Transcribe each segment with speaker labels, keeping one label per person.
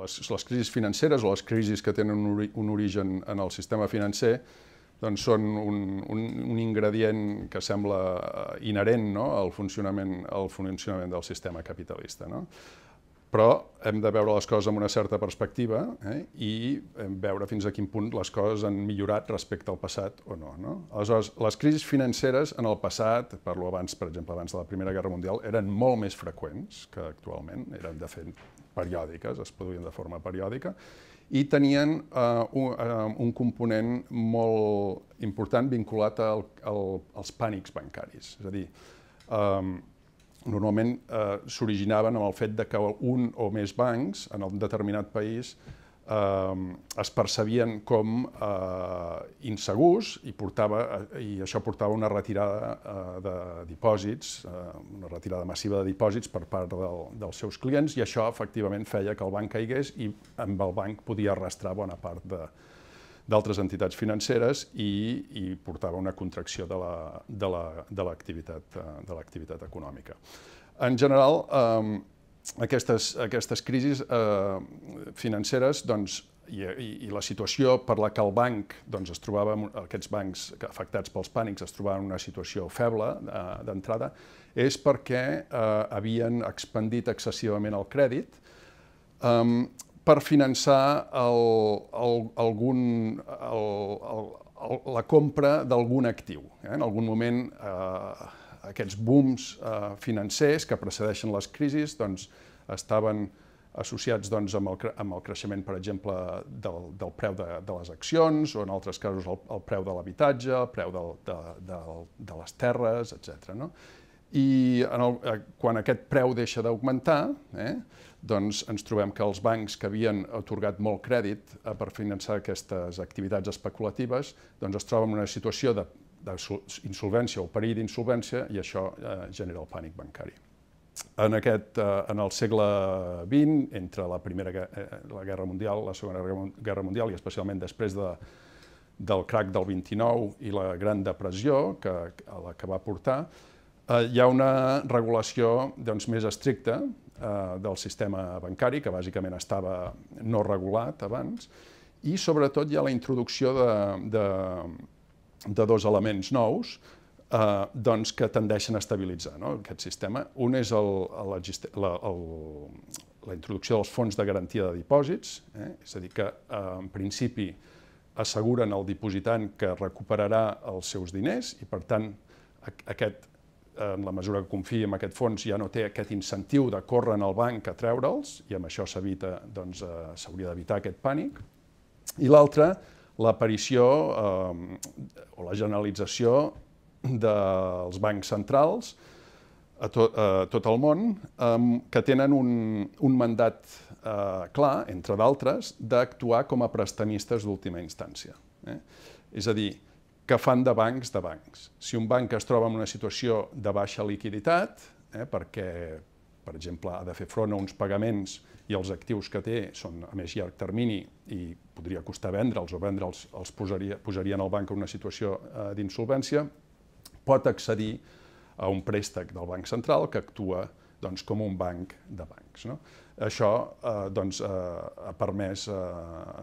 Speaker 1: les, les crisis financeres o les crisis que tenen un, ori un origen en el sistema financer doncs són un, un, un ingredient que sembla eh, inherent no? al, funcionament, al funcionament del sistema capitalista. No? però hem de veure les coses amb una certa perspectiva eh? i veure fins a quin punt les coses han millorat respecte al passat o no, no. Aleshores, les crisis financeres en el passat, parlo abans, per exemple, abans de la Primera Guerra Mundial, eren molt més freqüents que actualment, eren, de fet, periòdiques, es produïen de forma periòdica, i tenien eh, un, eh, un component molt important vinculat al, al, als pànics bancaris. És a dir, eh, normalment eh, s'originaven amb el fet de que un o més bancs en un determinat país eh, es percebien com eh, insegurs i, portava, eh, i això portava una retirada eh, de dipòsits, eh, una retirada massiva de dipòsits per part del, dels seus clients i això efectivament feia que el banc caigués i amb el banc podia arrastrar bona part de, d'altres entitats financeres i, i portava una contracció de l'activitat la, de la, de eh, econòmica. En general, eh, aquestes, aquestes crisis eh, financeres doncs, i, i, i la situació per la que el banc doncs, es trobava, aquests bancs afectats pels pànics es trobaven en una situació feble eh, d'entrada, és perquè eh, havien expandit excessivament el crèdit eh, per finançar el, el, algun, el, el, el, la compra d'algun actiu. Eh? En algun moment eh, aquests booms eh, financers que precedeixen les crisis doncs, estaven associats doncs, amb, el, amb el creixement, per exemple, del, del preu de, de les accions, o en altres casos el, el preu de l'habitatge, el preu del, de, de, de les terres, etc. No? I en el, eh, quan aquest preu deixa d'augmentar, eh, doncs ens trobem que els bancs que havien otorgat molt crèdit eh, per finançar aquestes activitats especulatives doncs es troben en una situació d'insolvència o perill d'insolvència i això eh, genera el pànic bancari en, aquest, eh, en el segle XX, entre la Primera eh, eh, la Guerra Mundial, la Segona Guerra Mundial i especialment després de, del crac del 29 i la Gran Depressió que, a la que va portar, eh, hi ha una regulació doncs, més estricta eh, del sistema bancari, que bàsicament estava no regulat abans, i sobretot hi ha la introducció de, de, de dos elements nous, eh, doncs que tendeixen a estabilitzar no, aquest sistema. Un és el, la, la, el, la introducció dels fons de garantia de dipòsits, eh? és a dir, que eh, en principi asseguren al dipositant que recuperarà els seus diners i, per tant, aquest, eh, en la mesura que confia en aquest fons, ja no té aquest incentiu de córrer en el banc a treure'ls i amb això s'evita, doncs, eh, s'hauria d'evitar aquest pànic. I l'altre, l'aparició eh, o la generalització dels bancs centrals a, to, a tot el món um, que tenen un, un mandat uh, clar, entre d'altres, d'actuar com a prestanistes d'última instància. Eh? És a dir, que fan de bancs de bancs. Si un banc es troba en una situació de baixa liquiditat, eh, perquè, per exemple, ha de fer front a uns pagaments i els actius que té són a més llarg termini i podria costar vendre'ls o vendre'ls els posaria, posaria en el banc en una situació eh, d'insolvència, pot accedir a un préstec del Banc Central que actua doncs, com un banc de bancs. No? Això eh, doncs, eh, ha permès eh,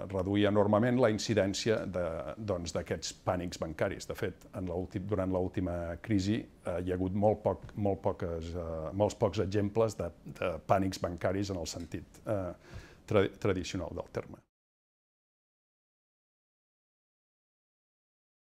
Speaker 1: reduir enormement la incidència doncs, d'aquests doncs, pànics bancaris. De fet, en durant l'última crisi eh, hi ha hagut molt poc, molt poques, eh, molts pocs exemples de, de pànics bancaris en el sentit eh, tra tradicional del terme.